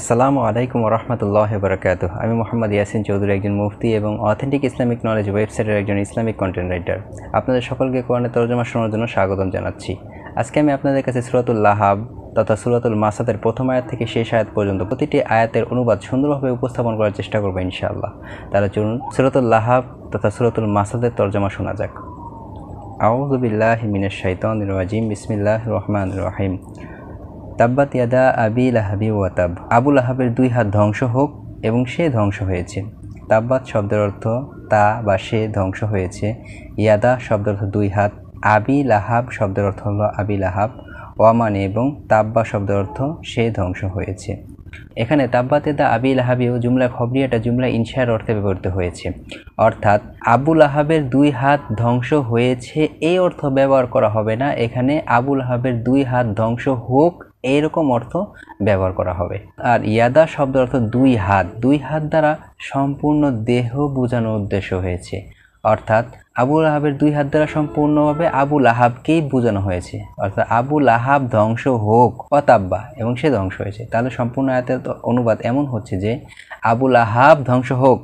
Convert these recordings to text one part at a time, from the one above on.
আসসালামু আলাইকুম রহমতুল্লাহ বরকাত আমি মোহাম্মদ ইয়াসিন চৌধুরী একজন মুফতি এবং অথেন্টিক ইসলামিক নলেজ ওয়েবসাইটের একজন ইসলামিক কন্টেন্ট রাইটার আপনাদের সকলকে কোরআনের তরজমা শোনার জন্য স্বাগতম জানাচ্ছি আজকে আমি আপনাদের কাছে সুরাতুল্লাহ তথা সুরাতুল মাসাদের প্রথম আয়াত থেকে শেষ আয়াত পর্যন্ত প্রতিটি আয়াতের অনুবাদ সুন্দরভাবে উপস্থাপন করার চেষ্টা করবো ইনশাআল্লাহ তাহলে চলুন সুরাতুল লাহাব তথা সুরাতুল মাসাদের তর্জমা শোনা যাক আউজবিল্লাহ মিনের শাইতন বিসমিল্লাহ রহমান রহিম তাব্বাত ইয়াদা আবি লাহাবি ওয়াতাব আবুল আহাবের দুই হাত ধ্বংস হোক এবং সে ধ্বংস হয়েছে তাব্বাত শব্দের অর্থ তা বা সে ধ্বংস হয়েছে ইয়াদা শব্দের অর্থ দুই হাত আবি লাহাব শব্দের অর্থ হলো আবি লাহাব ওয়ামান এবং তাব্বা শব্দের অর্থ সে ধ্বংস হয়েছে এখানে তাব্বাতে দা আবি ও জুমলা খবরিয়াটা জুমলা ইনসায়ের অর্থে ব্যবহৃত হয়েছে অর্থাৎ আবুল আহাবের দুই হাত ধ্বংস হয়েছে এই অর্থ ব্যবহার করা হবে না এখানে আবুল আহাবের দুই হাত ধ্বংস হোক এইরকম অর্থ ব্যবহার করা হবে আর ইয়াদা শব্দ অর্থ দুই হাত দুই হাত দ্বারা সম্পূর্ণ দেহ বোঝানোর উদ্দেশ্য হয়েছে অর্থাৎ আবুল আহাবের দুই হাত দ্বারা সম্পূর্ণভাবে আবুল আহাবকেই বোঝানো হয়েছে অর্থাৎ আবুল আহাব ধ্বংস হোক অতাব্বা এবং সে ধ্বংস হয়েছে তাহলে সম্পূর্ণ আয়াতের অনুবাদ এমন হচ্ছে যে আবুল আহাব ধ্বংস হোক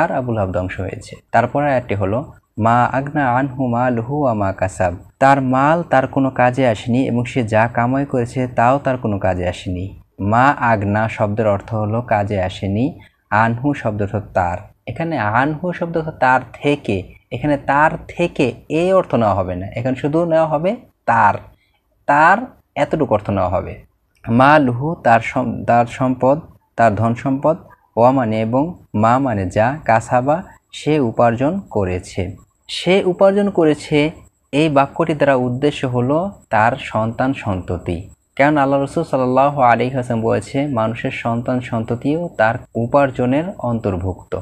আর আবুল আহাব ধ্বংস হয়েছে তারপর আয়াতটি হলো মা আগনা আনহু মা লুহু আমা কাসাব তার মাল তার কোনো কাজে আসেনি এবং সে যা কামাই করেছে তাও তার কোনো কাজে আসেনি মা আগনা শব্দের অর্থ হলো কাজে আসেনি আনহু শব্দ তার এখানে আনহু শব্দ তার থেকে এখানে তার থেকে এই অর্থ নেওয়া হবে না এখানে শুধু নেওয়া হবে তার তার এতটুকু অর্থ নেওয়া হবে মা লুহু তার তার সম্পদ তার ধন সম্পদ ওয়া মানে এবং মা মানে যা কাসাবা সে উপার্জন করেছে সে উপার্জন করেছে এই বাক্যটি দ্বারা উদ্দেশ্য হলো তার সন্তান সন্ততি কেন আল্লাহ রসুল সাল্লাহ আলী হাসান বলেছে মানুষের সন্তান সন্ততিও তার উপার্জনের অন্তর্ভুক্ত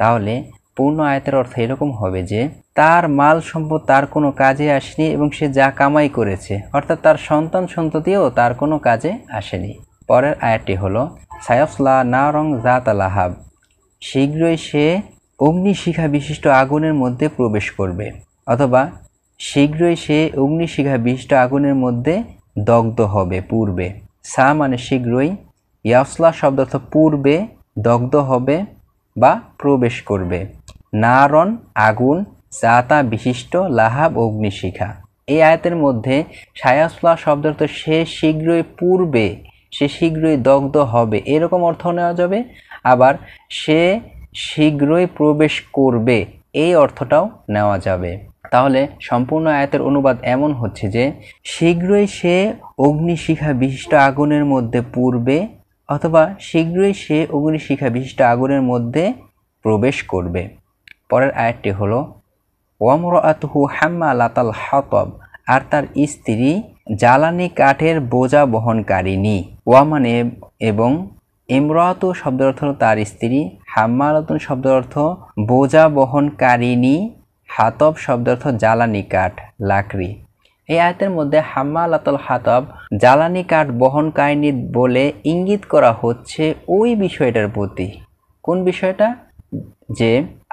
তাহলে পূর্ণ আয়তের অর্থ এরকম হবে যে তার মাল সম্পদ তার কোনো কাজে আসেনি এবং সে যা কামাই করেছে অর্থাৎ তার সন্তান সন্ততিও তার কোনো কাজে আসেনি পরের আয়াতটি হল সায়ফলা না রং জাত আলাহাব শীঘ্রই সে অগ্নিশিখা বিশিষ্ট আগুনের মধ্যে প্রবেশ করবে অথবা শীঘ্রই সে অগ্নিশিখা বিশিষ্ট আগুনের মধ্যে দগ্ধ হবে পূর্বে সা মানে শীঘ্রই ইয়াসলা শব্দ অর্থাৎ পূর্বে দগ্ধ হবে বা প্রবেশ করবে নারন আগুন জাতা বিশিষ্ট লাহাব অগ্নিশিখা এই আয়তের মধ্যে সায়াসলা অর্থ সে শীঘ্রই পূর্বে সে শীঘ্রই দগ্ধ হবে এরকম অর্থ নেওয়া যাবে আবার সে শীঘ্রই প্রবেশ করবে এই অর্থটাও নেওয়া যাবে তাহলে সম্পূর্ণ আয়াতের অনুবাদ এমন হচ্ছে যে শীঘ্রই সে অগ্নিশিখা বিশিষ্ট আগুনের মধ্যে পূর্বে অথবা শীঘ্রই সে অগ্নিশিখা বিশিষ্ট আগুনের মধ্যে প্রবেশ করবে পরের আয়াতটি হল ওয়ামর আতহু হাম্মা লাতাল হাতব আর তার স্ত্রী জ্বালানি কাঠের বোঝা বহনকারিনী ওয়ামানে এবং ইমরাত শব্দের অর্থ তার স্ত্রী হাম্মালাতুন শব্দের অর্থ বোঝা বহনকারিনী হাতব শব্দের অর্থ জ্বালানি কাঠ লাকড়ি এই আয়তের মধ্যে হাম্মালাতুল হাতব জ্বালানি কাঠ বহনকারিনী বলে ইঙ্গিত করা হচ্ছে ওই বিষয়টার প্রতি কোন বিষয়টা যে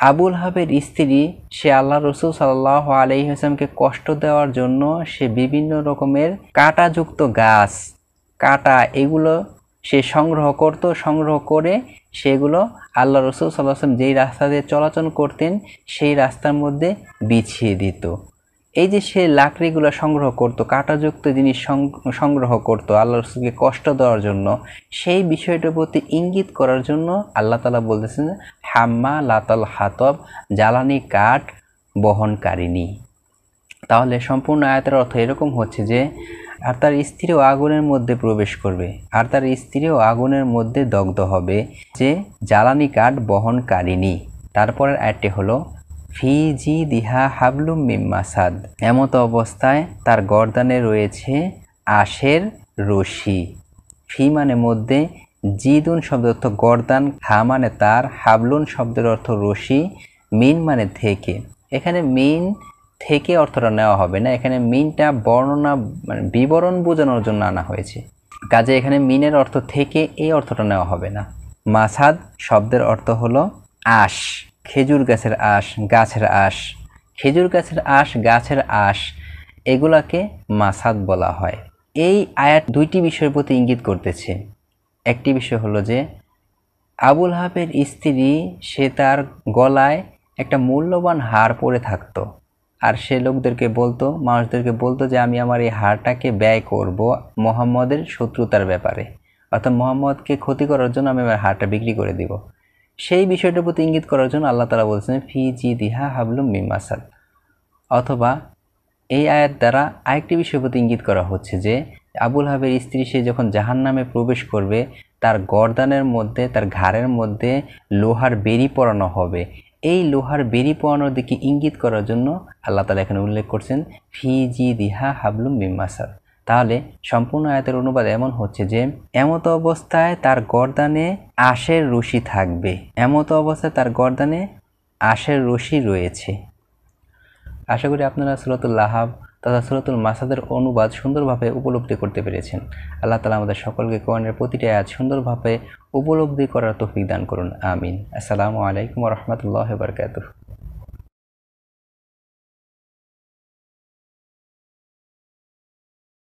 আবুল হাবের স্ত্রী সে আল্লাহ রসুল সাল্লাহ আলি হাসলামকে কষ্ট দেওয়ার জন্য সে বিভিন্ন রকমের কাঁটাযুক্ত গাছ কাঁটা এগুলো সে সংগ্রহ করত সংগ্রহ করে সেগুলো আল্লাহ রসুল সাল্লাম যেই রাস্তা দিয়ে চলাচল করতেন সেই রাস্তার মধ্যে বিছিয়ে দিত এই যে সে লাকড়িগুলো সংগ্রহ করতো কাটাযুক্ত জিনিস সংগ্রহ করত আল্লাহ রসুলকে কষ্ট দেওয়ার জন্য সেই বিষয়টার প্রতি ইঙ্গিত করার জন্য আল্লাহ তালা বলতেছেন হাম্মা লাতাল হাতব জ্বালানি কাঠ বহনকারিনী তাহলে সম্পূর্ণ আয়তের অর্থ এরকম হচ্ছে যে আর তার স্ত্রীও আগুনের মধ্যে প্রবেশ করবে আর তার স্ত্রীও আগুনের মধ্যে দগ্ধ হবে যে জ্বালানি কাঠ বহনকারিনী তারপরের একটি হলো ফি জি দিহা হাবলুম মিম্মাসাদ এমত অবস্থায় তার গর্দানে রয়েছে আশের রশি ফি মানে মধ্যে জিদুন শব্দের অর্থ গর্দান হা মানে তার হাবলুন শব্দের অর্থ রশি মিন মানে থেকে এখানে মিন থেকে অর্থটা নেওয়া হবে না এখানে মিনটা বর্ণনা মানে বিবরণ বোঝানোর জন্য আনা হয়েছে কাজে এখানে মিনের অর্থ থেকে এই অর্থটা নেওয়া হবে না মাসাদ শব্দের অর্থ হলো আশ খেজুর গাছের আশ গাছের আশ খেজুর গাছের আশ গাছের আশ এগুলাকে মাসাদ বলা হয় এই আয়াত দুইটি বিষয়ের প্রতি ইঙ্গিত করতেছে একটি বিষয় হলো যে আবুল হাবের স্ত্রী সে তার গলায় একটা মূল্যবান হার পরে থাকতো আর সে লোকদেরকে বলতো মানুষদেরকে বলতো যে আমি আমার এই হারটাকে ব্যয় করব মোহাম্মদের শত্রুতার ব্যাপারে অর্থাৎ মোহাম্মদকে ক্ষতি করার জন্য আমি আমার হারটা বিক্রি করে দিব সেই বিষয়টার প্রতি ইঙ্গিত করার জন্য আল্লাহ তালা বলছেন ফি জি দিহা হাবলুম মিমাসাদ অথবা এই আয়ের দ্বারা আরেকটি বিষয়ের প্রতি ইঙ্গিত করা হচ্ছে যে আবুল হাবের স্ত্রী সে যখন জাহান নামে প্রবেশ করবে তার গর্দানের মধ্যে তার ঘাড়ের মধ্যে লোহার বেরি পরানো হবে এই লোহার বেরি পোয়ানোর দিকে ইঙ্গিত করার জন্য আল্লাহ তালা এখানে উল্লেখ করছেন ফি জি দিহা হাবলুম বিম্মাসার তাহলে সম্পূর্ণ আয়াতের অনুবাদ এমন হচ্ছে যে এমত অবস্থায় তার গর্দানে আশের রশি থাকবে এমত অবস্থায় তার গর্দানে আশের রশি রয়েছে আশা করি আপনারা সুরাতুল লাহাব তথা সুরতুল মাসাদের অনুবাদ সুন্দরভাবে উপলব্ধি করতে পেরেছেন আল্লাহ তালা আমাদের সকলকে কোয়ানের প্রতিটি আয়াত সুন্দরভাবে উপলব্ধি করার তফিক দান করুন আমিন আসসালামু আলাইকুম রহমতুল্লাহ বরকাতুহ